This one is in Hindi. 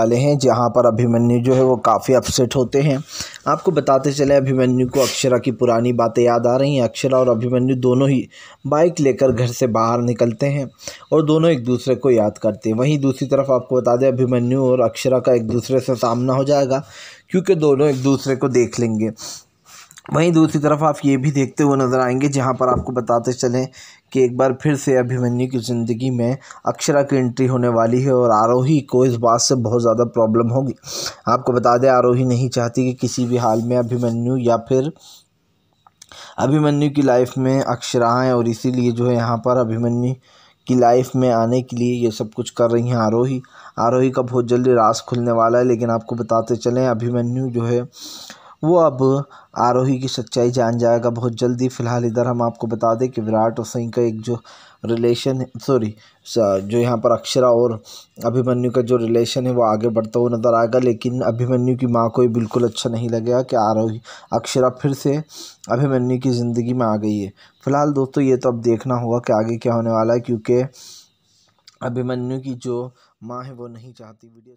वाले हैं जहाँ पर अभिमन्यु जो है वो काफ़ी अपसेट होते हैं आपको बताते चले अभिमन्यु को अक्षरा की पुरानी बातें याद आ रही हैं अक्षरा और अभिमन्यु दोनों ही बाइक लेकर घर से बाहर निकलते हैं और दोनों एक दूसरे को याद करते हैं वहीं दूसरी तरफ आपको बता दें अभिमन्यु और अक्षरा का एक दूसरे से सामना हो जाएगा क्योंकि दोनों एक दूसरे को देख लेंगे वहीं दूसरी तरफ आप ये भी देखते हुए नज़र आएंगे जहां पर आपको बताते चलें कि एक बार फिर से अभिमन्यु की ज़िंदगी में अक्षरा की एंट्री होने वाली है और आरोही को इस बात से बहुत ज़्यादा प्रॉब्लम होगी आपको बता दें आरोही नहीं चाहती कि किसी भी हाल में अभिमन्यु या फिर अभिमन्यु की लाइफ में अक्षराएँ और इसीलिए जो है यहाँ पर अभिमन्यु की लाइफ में आने के लिए ये सब कुछ कर रही हैं आरोही आरोही का बहुत जल्दी रास खुलने वाला है लेकिन आपको बताते चलें अभिमन्यु जो है वो अब आरोही की सच्चाई जान जाएगा बहुत जल्दी फ़िलहाल इधर हम आपको बता दें कि विराट और सिंह का एक जो रिलेशन सॉरी जो यहाँ पर अक्षरा और अभिमन्यु का जो रिलेशन है वो आगे बढ़ता हुआ नज़र आएगा लेकिन अभिमन्यु की माँ को ये बिल्कुल अच्छा नहीं लगेगा कि आरोही अक्षरा फिर से अभिमन्यु की ज़िंदगी में आ गई है फ़िलहाल दोस्तों ये तो अब देखना होगा कि आगे क्या होने वाला है क्योंकि अभिमन्यु की जो माँ है वो नहीं चाहती वीडियो